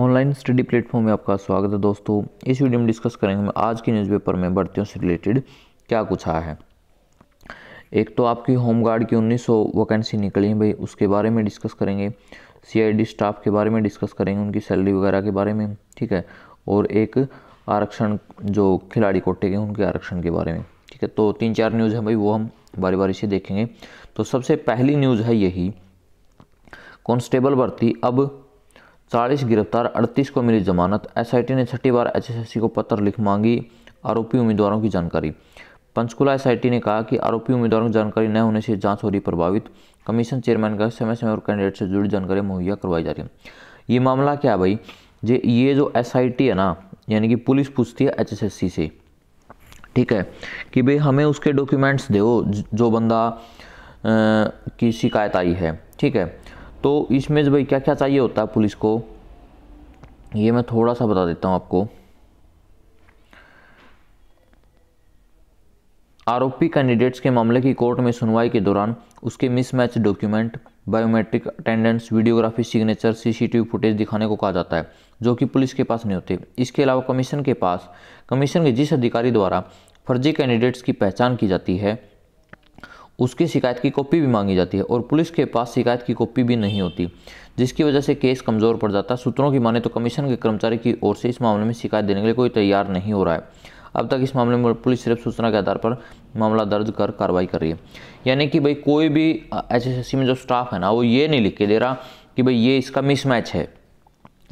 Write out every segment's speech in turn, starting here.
online study platform में आपका स्वागत है दोस्तों इस वीडियो में डिस्कस करेंगे हम आज के न्यूज़पेपर में भर्तियों से रिलेटेड क्या कुछ आया है एक तो आपकी होमगार्ड की 1900 वैकेंसी निकली है भाई उसके बारे में डिस्कस करेंगे सीआईडी स्टाफ के बारे में डिस्कस करेंगे उनकी सैलरी वगैरह के बारे में ठीक है और एक आरक्षण जो खिलाड़ी कोटे के उनके आरक्षण के बारे में ठीक है तो तीन चार न्यूज़ है भाई वो हम बारी बारी से देखेंगे तो सबसे पहली न्यूज़ है यही कॉन्स्टेबल भर्ती अब चालीस गिरफ्तार अड़तीस को मिली जमानत एसआईटी ने छठी बार एचएसएससी को पत्र लिख मांगी आरोपी उम्मीदवारों की जानकारी पंचकुला एसआईटी ने कहा कि आरोपी उम्मीदवारों की जानकारी न होने से जांच हो रही प्रभावित कमीशन चेयरमैन का समय समय और कैंडिडेट से जुड़ी जानकारी मुहैया करवाई जा रही है ये मामला क्या भाई जे ये जो एस है ना यानी कि पुलिस पूछती है एच से ठीक है कि भाई हमें उसके डॉक्यूमेंट्स दो जो बंदा आ, की शिकायत आई है ठीक है तो इसमें भाई क्या क्या चाहिए होता है पुलिस को ये मैं थोड़ा सा बता देता हूँ आपको आरोपी कैंडिडेट्स के मामले की कोर्ट में सुनवाई के दौरान उसके mismatch document biometric attendance videography signature CCTV footage दिखाने को कहा जाता है जो कि पुलिस के पास नहीं होते इसके अलावा कमीशन के पास कमीशन के जिस अधिकारी द्वारा फर्जी कैंडिडेट्स की पहचान की जाती है उसकी शिकायत की कॉपी भी मांगी जाती है और पुलिस के पास शिकायत की कॉपी भी नहीं होती जिसकी वजह से केस कमज़ोर पड़ जाता सूत्रों की माने तो कमीशन के कर्मचारी की ओर से इस मामले में शिकायत देने के लिए कोई तैयार नहीं हो रहा है अब तक इस मामले में पुलिस सिर्फ सूचना के आधार पर मामला दर्ज कर कार्रवाई कर रही है यानी कि भाई कोई भी एच में जो स्टाफ है ना वो ये नहीं लिख के दे रहा कि भाई ये इसका मिसमैच है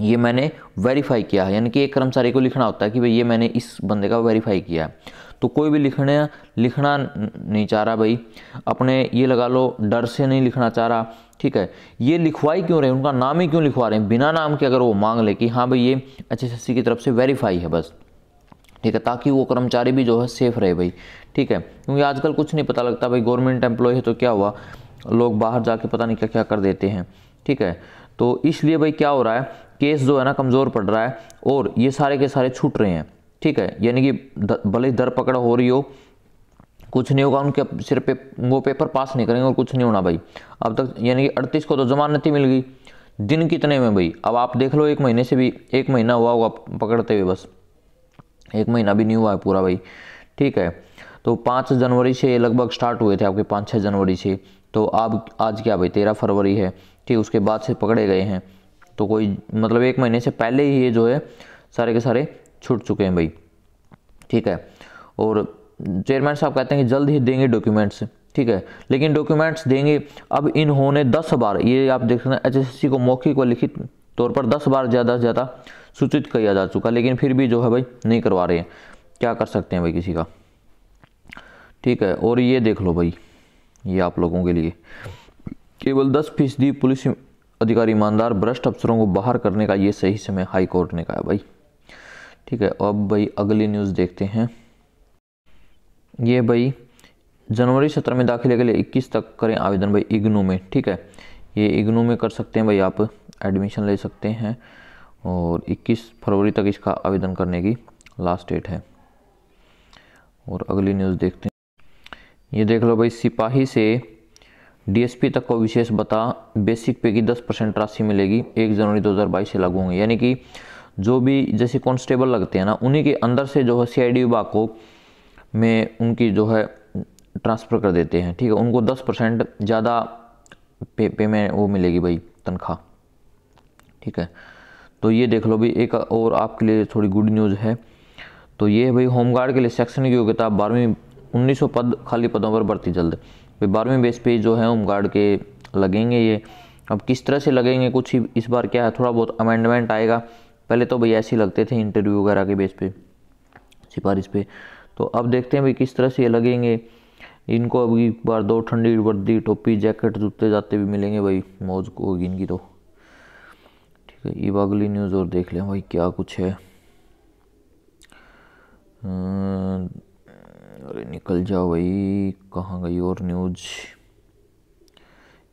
ये मैंने वेरीफाई किया है यानी कि एक कर्मचारी को लिखना होता है कि भाई ये मैंने इस बंदे का वेरीफाई किया है तो कोई भी लिखने लिखना नहीं चाह रहा भाई अपने ये लगा लो डर से नहीं लिखना चाह रहा ठीक है ये लिखवाई क्यों रहे हैं उनका नाम ही क्यों लिखवा रहे हैं बिना नाम के अगर वो मांग ले कि हाँ भाई ये एच की तरफ से वेरीफाई है बस ठीक है ताकि वो कर्मचारी भी जो है सेफ रहे भाई ठीक है क्योंकि आजकल कुछ नहीं पता लगता भाई गवर्नमेंट एम्प्लॉय है तो क्या हुआ लोग बाहर जाके पता नहीं क्या क्या कर देते हैं ठीक है तो इसलिए भाई क्या हो रहा है केस जो है ना कमज़ोर पड़ रहा है और ये सारे के सारे छूट रहे हैं ठीक है यानी कि भले ही दर पकड़ हो रही हो कुछ नहीं होगा उनके सिर पे वो पेपर पास नहीं करेंगे और कुछ नहीं होना भाई अब तक यानी कि अड़तीस को तो जमानत ही मिल गई दिन कितने में भाई अब आप देख लो एक महीने से भी एक महीना हुआ होगा पकड़ते हुए बस एक महीना भी नहीं हुआ है पूरा भाई ठीक है तो पाँच जनवरी से लगभग स्टार्ट हुए थे आपके पाँच छः जनवरी से तो आप आज क्या भाई तेरह फरवरी है ठीक उसके बाद से पकड़े गए हैं तो कोई मतलब एक महीने से पहले ही ये जो है सारे के सारे छूट चुके हैं भाई ठीक है और चेयरमैन साहब कहते हैं कि जल्द ही देंगे डॉक्यूमेंट्स ठीक है लेकिन डॉक्यूमेंट्स देंगे अब इन्होंने दस बार ये आप देख सकते हैं एच को मौखिक व लिखित तौर पर दस बार ज़्यादा से ज़्यादा सूचित किया जा चुका लेकिन फिर भी जो है भाई नहीं करवा रहे हैं क्या कर सकते हैं भाई किसी का ठीक है और ये देख लो भाई ये आप लोगों के लिए केवल दस फीसदी पुलिस अधिकारी ईमानदार भ्रष्ट अफसरों को बाहर करने का ये सही समय हाई कोर्ट ने कहा भाई ठीक है अब भाई अगली न्यूज़ देखते हैं ये भाई जनवरी सत्रह में दाखिले के लिए इक्कीस तक करें आवेदन भाई इग्नू में ठीक है ये इग्नू में कर सकते हैं भाई आप एडमिशन ले सकते हैं और 21 फरवरी तक इसका आवेदन करने की लास्ट डेट है और अगली न्यूज़ देखते हैं ये देख लो भाई सिपाही से डीएसपी तक को विशेष बता बेसिक पे की 10 परसेंट राशि मिलेगी एक जनवरी 2022 से लागू होंगे यानी कि जो भी जैसे कॉन्स्टेबल लगते हैं ना उन्हीं के अंदर से जो है सी विभाग को में उनकी जो है ट्रांसफ़र कर देते हैं ठीक है उनको दस परसेंट ज़्यादा पे पे में वो मिलेगी भाई तनख्वाह ठीक है तो ये देख लो भाई एक और आपके लिए थोड़ी गुड न्यूज़ है तो ये है भाई होमगार्ड के लिए सेक्शन की योग्यता बारहवीं 1900 पद खाली पदों पर बढ़ती जल्द फिर बारहवें बेस पे जो है होम गार्ड के लगेंगे ये अब किस तरह से लगेंगे कुछ ही इस बार क्या है थोड़ा बहुत अमेंडमेंट आएगा पहले तो भाई ऐसे ही लगते थे इंटरव्यू वगैरह के बेस पे सिफारिश पे तो अब देखते हैं भाई किस तरह से ये लगेंगे इनको अभी एक बार दो ठंडी वर्दी टोपी जैकेट जूते जाते भी मिलेंगे भाई मौज को होगी इनकी तो ठीक है ये अगली न्यूज़ और देख लें भाई क्या कुछ है अं, अरे निकल जाओ भाई कहाँ गई और न्यूज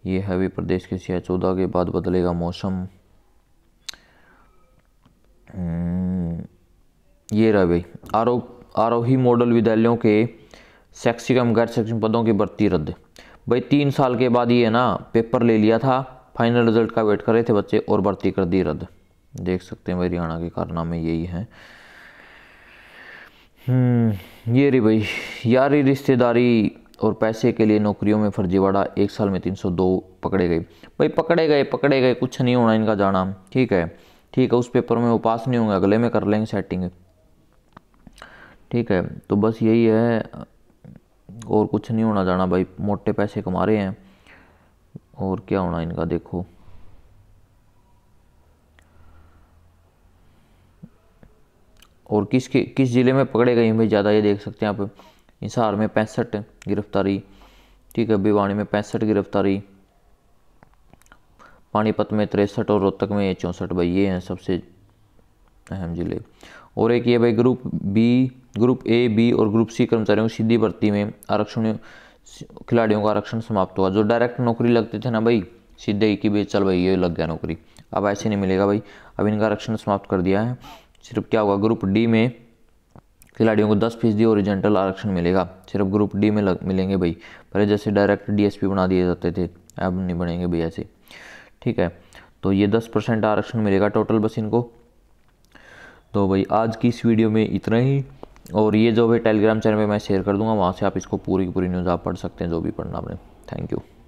ये है भी प्रदेश के सिया चौदह के बाद बदलेगा मौसम हम्म, ये रहा भाई आरोप आरोही मॉडल विद्यालयों के शैक्षिक एवं गैर शैक्षिक पदों की भर्ती रद्द भाई तीन साल के बाद ये ना पेपर ले लिया था फाइनल रिजल्ट का वेट कर रहे थे बच्चे और भर्ती कर दी रद्द देख सकते हैं भाई हरियाणा के कारनामे यही हैं हम्म, ये रे भाई यारी रिश्तेदारी और पैसे के लिए नौकरियों में फर्जीवाड़ा एक साल में 302 पकड़े गए भाई पकड़े गए पकड़े गए कुछ नहीं होना इनका जाना ठीक है ठीक है उस पेपर में वो पास नहीं होंगे अगले में कर लेंगे सेटिंग ठीक है तो बस यही है और कुछ नहीं होना जाना भाई मोटे पैसे कमा रहे हैं और क्या होना इनका देखो और किस के किस ज़िले में पकड़े गए हुए ज़्यादा ये देख सकते हैं आप हिसार में पैंसठ गिरफ्तारी ठीक है भिवानी में पैंसठ गिरफ्तारी पानीपत में तिरसठ और रोहतक में चौंसठ भाई ये हैं सबसे अहम ज़िले और एक ये भाई group B group A B और ग्रुप सी कर्मचारियों की सीधी भर्ती में आरक्षण खिलाड़ियों का आरक्षण समाप्त हुआ जो डायरेक्ट नौकरी लगते थे ना भाई सीधे ही कि भाई चल भाई ये लग गया नौकरी अब ऐसे नहीं मिलेगा भाई अब इनका आरक्षण समाप्त कर दिया है सिर्फ क्या होगा ग्रुप डी में खिलाड़ियों को दस फीसदी ओरिजेंटल आरक्षण मिलेगा सिर्फ ग्रुप डी में लग, मिलेंगे भाई पहले जैसे डायरेक्ट डीएसपी बना दिए जाते थे अब नहीं बनेंगे भाई ऐसे ठीक है तो ये दस परसेंट आरक्षण मिलेगा टोटल बस इनको तो भाई आज की इस वीडियो में इतना ही और ये जो भी टेलीग्राम चैनल पे मैं शेयर कर दूंगा वहाँ से आप इसको पूरी की पूरी न्यूज़ आप पढ़ सकते हैं जो भी पढ़ना आपने थैंक यू